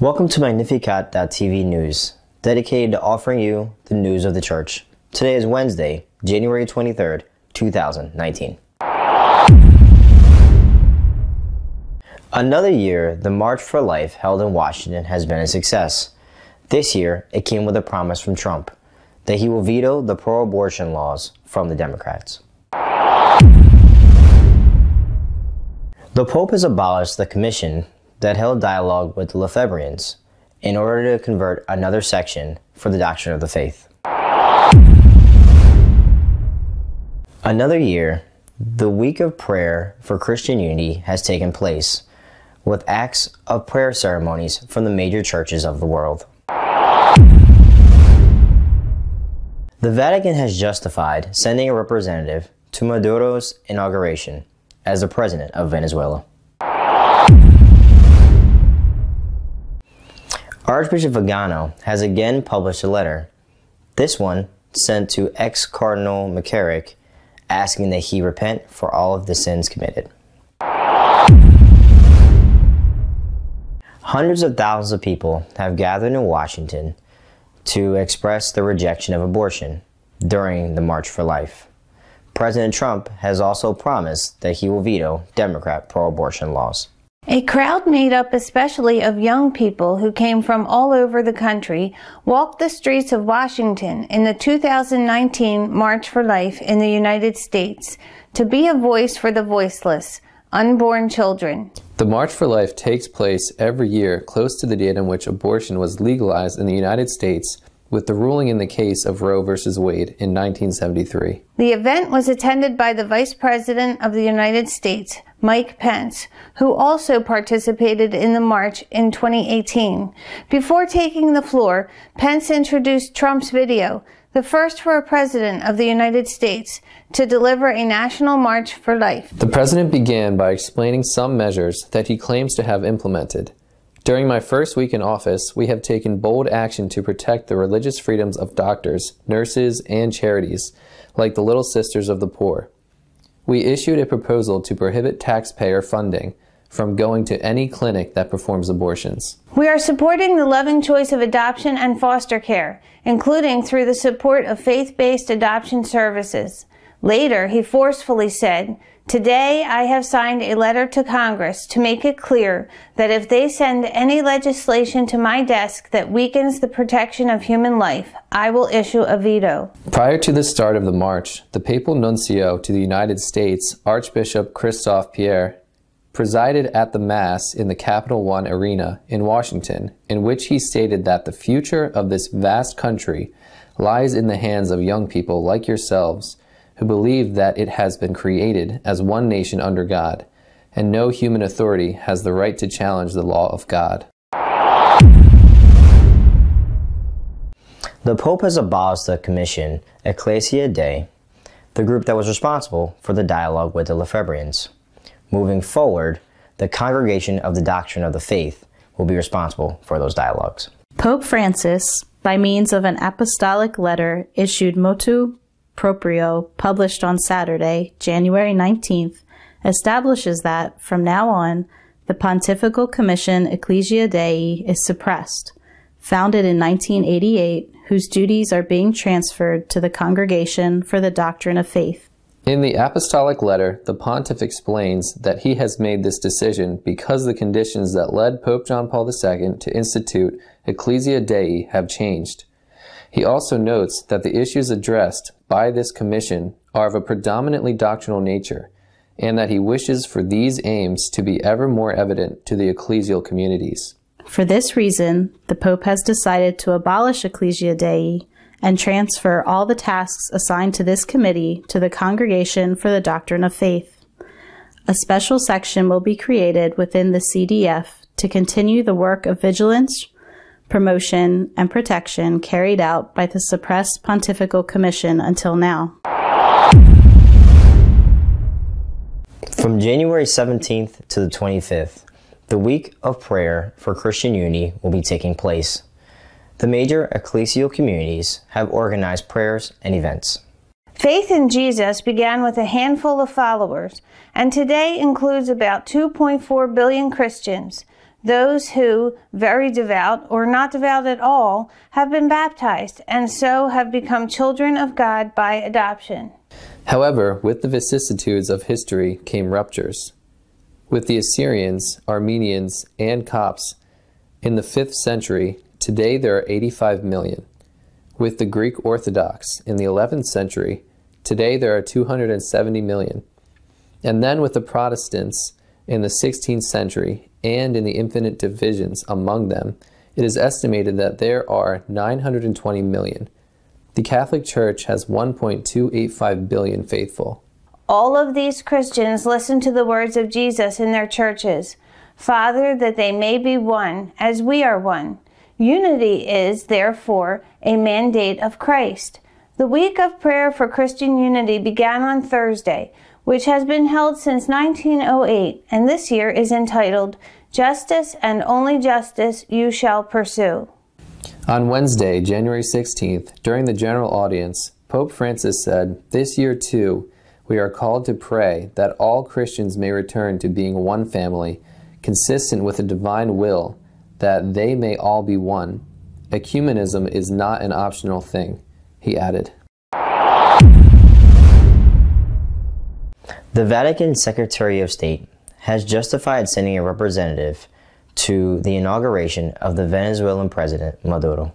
Welcome to Magnificat.tv News, dedicated to offering you the news of the church. Today is Wednesday, January 23rd, 2019. Another year, the March for Life held in Washington has been a success. This year, it came with a promise from Trump that he will veto the pro abortion laws from the Democrats. The Pope has abolished the commission that held dialogue with the Lefebvrians in order to convert another section for the doctrine of the faith. Another year, the week of prayer for Christian unity has taken place with acts of prayer ceremonies from the major churches of the world. The Vatican has justified sending a representative to Maduro's inauguration as the president of Venezuela. Archbishop Vigano has again published a letter, this one sent to ex Cardinal McCarrick, asking that he repent for all of the sins committed. Hundreds of thousands of people have gathered in Washington to express their rejection of abortion during the March for Life. President Trump has also promised that he will veto Democrat pro abortion laws. A crowd made up especially of young people who came from all over the country walked the streets of Washington in the 2019 March for Life in the United States to be a voice for the voiceless, unborn children. The March for Life takes place every year close to the date on which abortion was legalized in the United States with the ruling in the case of Roe v. Wade in 1973. The event was attended by the Vice President of the United States, Mike Pence, who also participated in the march in 2018. Before taking the floor, Pence introduced Trump's video, the first for a president of the United States to deliver a national march for life. The president began by explaining some measures that he claims to have implemented. During my first week in office, we have taken bold action to protect the religious freedoms of doctors, nurses, and charities, like the Little Sisters of the Poor. We issued a proposal to prohibit taxpayer funding from going to any clinic that performs abortions. We are supporting the loving choice of adoption and foster care, including through the support of faith based adoption services. Later, he forcefully said, Today, I have signed a letter to Congress to make it clear that if they send any legislation to my desk that weakens the protection of human life, I will issue a veto. Prior to the start of the march, the papal nuncio to the United States, Archbishop Christophe Pierre, presided at the Mass in the Capital One Arena in Washington, in which he stated that the future of this vast country lies in the hands of young people like yourselves who believe that it has been created as one nation under God, and no human authority has the right to challenge the law of God. The Pope has abolished the commission Ecclesia Dei, the group that was responsible for the dialogue with the Lefebvrians. Moving forward, the Congregation of the Doctrine of the Faith will be responsible for those dialogues. Pope Francis, by means of an apostolic letter issued motu proprio, published on Saturday, January 19th, establishes that, from now on, the Pontifical Commission Ecclesia Dei is suppressed, founded in 1988, whose duties are being transferred to the Congregation for the Doctrine of Faith. In the apostolic letter, the pontiff explains that he has made this decision because the conditions that led Pope John Paul II to institute Ecclesia Dei have changed. He also notes that the issues addressed by this commission are of a predominantly doctrinal nature, and that he wishes for these aims to be ever more evident to the ecclesial communities. For this reason, the Pope has decided to abolish Ecclesia Dei and transfer all the tasks assigned to this committee to the Congregation for the Doctrine of Faith. A special section will be created within the CDF to continue the work of vigilance, promotion, and protection carried out by the suppressed Pontifical Commission until now. From January 17th to the 25th, the week of prayer for Christian unity will be taking place. The major ecclesial communities have organized prayers and events. Faith in Jesus began with a handful of followers, and today includes about 2.4 billion Christians those who, very devout or not devout at all, have been baptized and so have become children of God by adoption. However, with the vicissitudes of history came ruptures. With the Assyrians, Armenians, and Copts, in the 5th century, today there are 85 million. With the Greek Orthodox, in the 11th century, today there are 270 million. And then with the Protestants, in the 16th century and in the infinite divisions among them, it is estimated that there are 920 million. The Catholic Church has 1.285 billion faithful. All of these Christians listen to the words of Jesus in their churches Father, that they may be one, as we are one. Unity is, therefore, a mandate of Christ. The week of prayer for Christian unity began on Thursday which has been held since 1908 and this year is entitled Justice and Only Justice You Shall Pursue. On Wednesday, January 16th, during the general audience, Pope Francis said, This year too, we are called to pray that all Christians may return to being one family, consistent with the divine will, that they may all be one. Ecumenism is not an optional thing, he added. The Vatican Secretary of State has justified sending a representative to the inauguration of the Venezuelan President Maduro.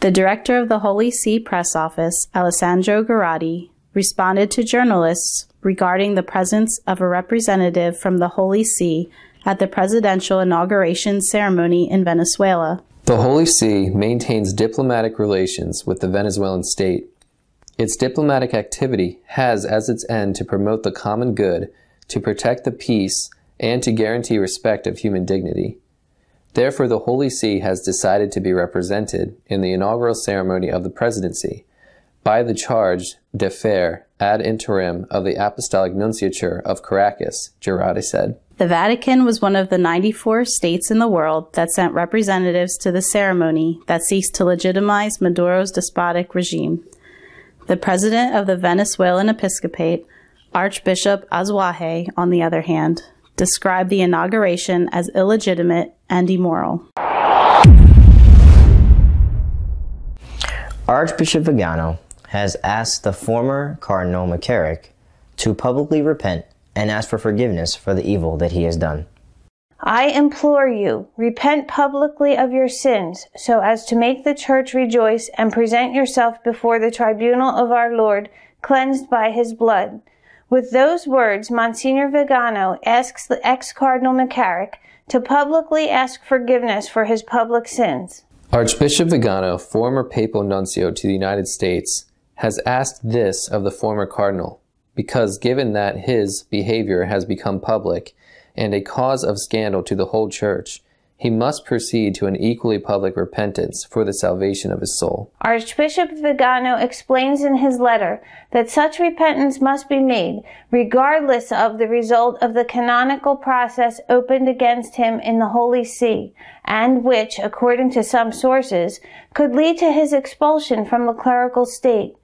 The director of the Holy See press office, Alessandro Garotti, responded to journalists regarding the presence of a representative from the Holy See at the presidential inauguration ceremony in Venezuela. The Holy See maintains diplomatic relations with the Venezuelan state its diplomatic activity has as its end to promote the common good, to protect the peace, and to guarantee respect of human dignity. Therefore, the Holy See has decided to be represented in the inaugural ceremony of the presidency by the charge de faire ad interim of the Apostolic Nunciature of Caracas, Girardi said. The Vatican was one of the 94 states in the world that sent representatives to the ceremony that seeks to legitimize Maduro's despotic regime. The president of the Venezuelan Episcopate, Archbishop Azuaje, on the other hand, described the inauguration as illegitimate and immoral. Archbishop Vigano has asked the former Cardinal McCarrick to publicly repent and ask for forgiveness for the evil that he has done. I implore you, repent publicly of your sins, so as to make the church rejoice and present yourself before the tribunal of our Lord, cleansed by his blood. With those words, Monsignor Vigano asks the ex-Cardinal McCarrick to publicly ask forgiveness for his public sins. Archbishop Vigano, former papal nuncio to the United States, has asked this of the former cardinal, because given that his behavior has become public, and a cause of scandal to the whole church, he must proceed to an equally public repentance for the salvation of his soul. Archbishop Vigano explains in his letter that such repentance must be made, regardless of the result of the canonical process opened against him in the Holy See, and which, according to some sources, could lead to his expulsion from the clerical state.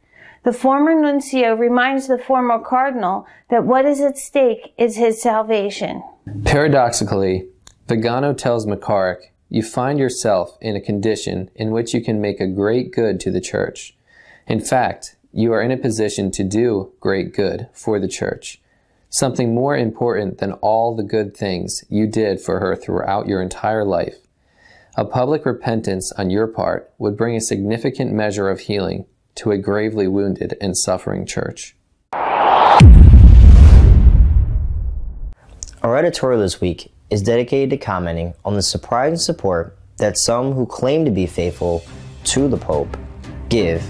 The former nuncio reminds the former cardinal that what is at stake is his salvation. Paradoxically, Vigano tells McCarrick, you find yourself in a condition in which you can make a great good to the church. In fact, you are in a position to do great good for the church, something more important than all the good things you did for her throughout your entire life. A public repentance on your part would bring a significant measure of healing to a gravely wounded and suffering church. Our editorial this week is dedicated to commenting on the surprising support that some who claim to be faithful to the Pope give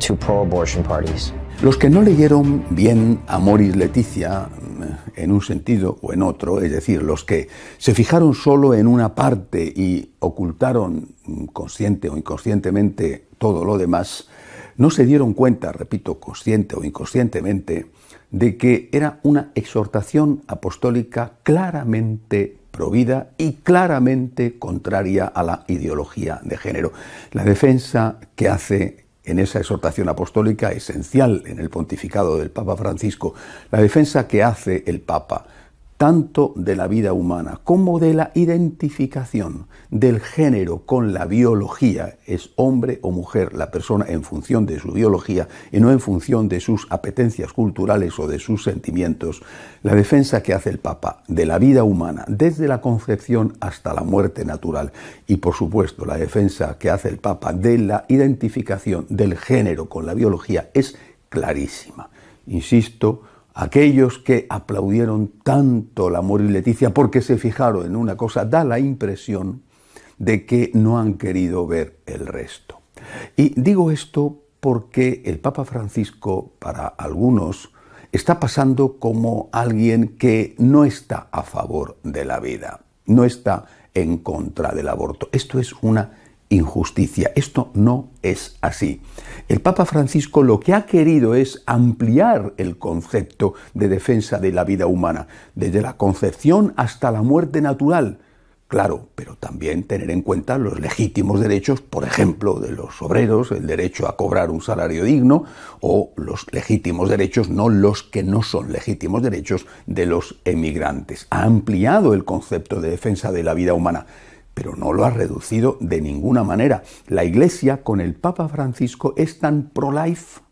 to pro abortion parties. Los que no leyeron bien a Moris Leticia, mm, en un sentido o en otro, es decir, los que se fijaron solo en una parte y ocultaron mm, consciente o inconscientemente todo lo demás, no se dieron cuenta, repito, consciente o inconscientemente, de que era una exhortación apostólica claramente provida y claramente contraria a la ideología de género. La defensa que hace en esa exhortación apostólica esencial en el pontificado del Papa Francisco, la defensa que hace el Papa tanto de la vida humana como de la identificación del género con la biología, es hombre o mujer la persona en función de su biología y no en función de sus apetencias culturales o de sus sentimientos, la defensa que hace el Papa de la vida humana desde la concepción hasta la muerte natural y por supuesto la defensa que hace el Papa de la identificación del género con la biología es clarísima. Insisto, aquellos que aplaudieron tanto la amor y Leticia porque se fijaron en una cosa, da la impresión de que no han querido ver el resto. Y digo esto porque el Papa Francisco, para algunos, está pasando como alguien que no está a favor de la vida, no está en contra del aborto. Esto es una injusticia. Esto no es así. El Papa Francisco lo que ha querido es ampliar el concepto de defensa de la vida humana, desde la concepción hasta la muerte natural. Claro, pero también tener en cuenta los legítimos derechos, por ejemplo, de los obreros, el derecho a cobrar un salario digno, o los legítimos derechos, no los que no son legítimos derechos, de los emigrantes. Ha ampliado el concepto de defensa de la vida humana pero no lo ha reducido de ninguna manera. La Iglesia con el Papa Francisco es tan pro-life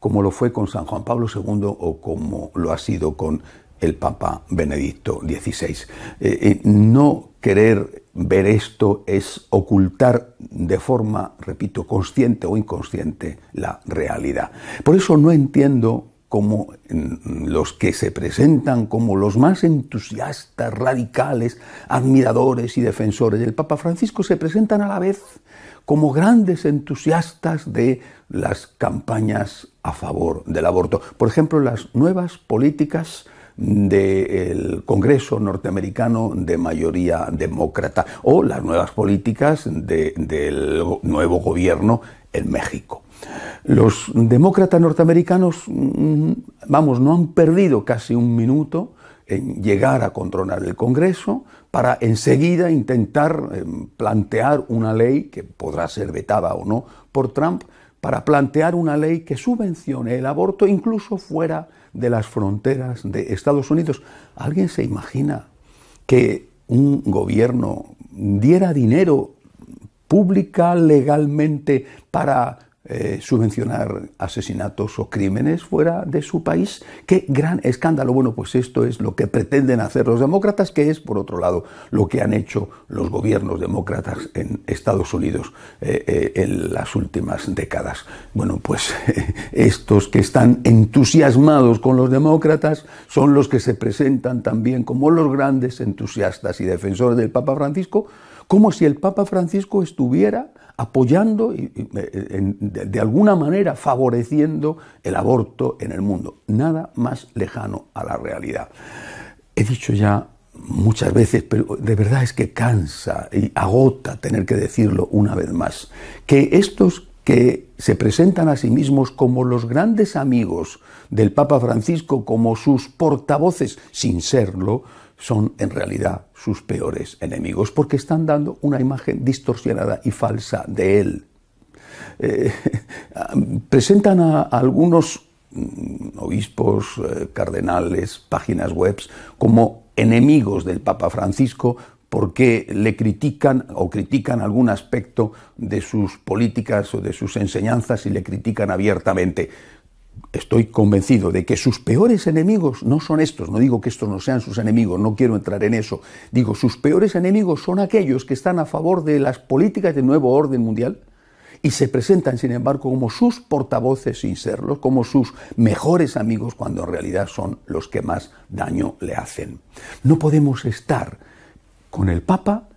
como lo fue con San Juan Pablo II o como lo ha sido con el Papa Benedicto XVI. Eh, eh, no querer ver esto es ocultar de forma, repito, consciente o inconsciente la realidad. Por eso no entiendo como los que se presentan como los más entusiastas, radicales, admiradores y defensores del Papa Francisco, se presentan a la vez como grandes entusiastas de las campañas a favor del aborto. Por ejemplo, las nuevas políticas del Congreso norteamericano de mayoría demócrata o las nuevas políticas del nuevo gobierno en México. Los demócratas norteamericanos, mm, vamos, no han perdido casi un minuto en llegar a controlar el Congreso para enseguida intentar eh, plantear una ley que podrá ser vetada o no por Trump, para plantear una ley que subvencione el aborto incluso fuera de las fronteras de Estados Unidos. ¿Alguien se imagina que un gobierno diera dinero pública legalmente para eh, subvencionar asesinatos o crímenes fuera de su país. ¡Qué gran escándalo! Bueno, pues esto es lo que pretenden hacer los demócratas, que es, por otro lado, lo que han hecho los gobiernos demócratas en Estados Unidos eh, eh, en las últimas décadas. Bueno, pues estos que están entusiasmados con los demócratas son los que se presentan también como los grandes entusiastas y defensores del Papa Francisco, como si el Papa Francisco estuviera apoyando y, eh, eh, de alguna manera favoreciendo el aborto en el mundo. Nada más lejano a la realidad. He dicho ya muchas veces, pero de verdad es que cansa y agota tener que decirlo una vez más, que estos que se presentan a sí mismos como los grandes amigos del Papa Francisco, como sus portavoces, sin serlo, son en realidad sus peores enemigos, porque están dando una imagen distorsionada y falsa de él. Eh, presentan a, algunos mm, obispos, eh, cardenales, páginas web, como enemigos del Papa Francisco porque le critican o critican algún aspecto de sus políticas o de sus enseñanzas y le critican abiertamente estoy convencido de que sus peores enemigos no son estos, no digo que estos no sean sus enemigos, no quiero entrar en eso, digo, sus peores enemigos son aquellos que están a favor de las políticas del nuevo orden mundial y se presentan, sin embargo, como sus portavoces sin serlo, como sus mejores amigos, cuando en realidad son los que más daño le hacen. No podemos estar con el Papa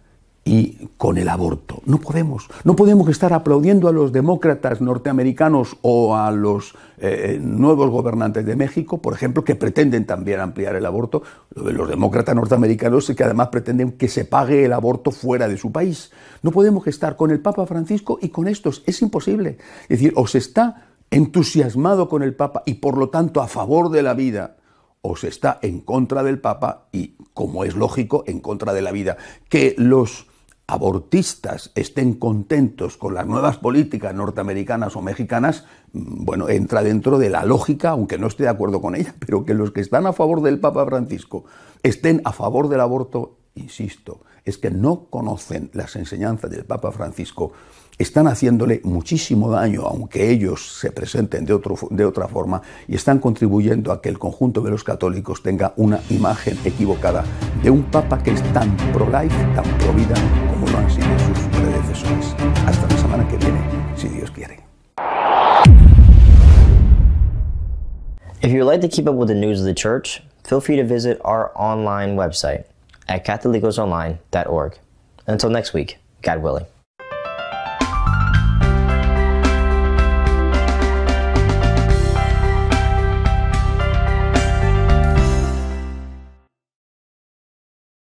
y con el aborto. No podemos, no podemos estar aplaudiendo a los demócratas norteamericanos o a los eh, eh, nuevos gobernantes de México, por ejemplo, que pretenden también ampliar el aborto. Los demócratas norteamericanos que además pretenden que se pague el aborto fuera de su país. No podemos estar con el Papa Francisco y con estos. Es imposible. Es decir, o se está entusiasmado con el Papa y por lo tanto a favor de la vida o se está en contra del Papa y, como es lógico, en contra de la vida. Que los abortistas estén contentos con las nuevas políticas norteamericanas o mexicanas, mm, bueno, entra dentro de la lógica, aunque no esté de acuerdo con ella, pero que los que están a favor del Papa Francisco estén a favor del aborto, insisto, es que no conocen las enseñanzas del Papa Francisco están haciéndole muchísimo daño, aunque ellos se presenten de, otra forma, y están contribuyendo a que el conjunto de los católicos tenga una imagen equivocada de un papa que es tan pro-life, tan pro-vida, como lo han sido sus predecesores. Hasta la semana que viene, si Dios quiere. If you'd like to keep up with the news of the church, feel free to visit our online website at catholicosonline.org. Until next week, God willing.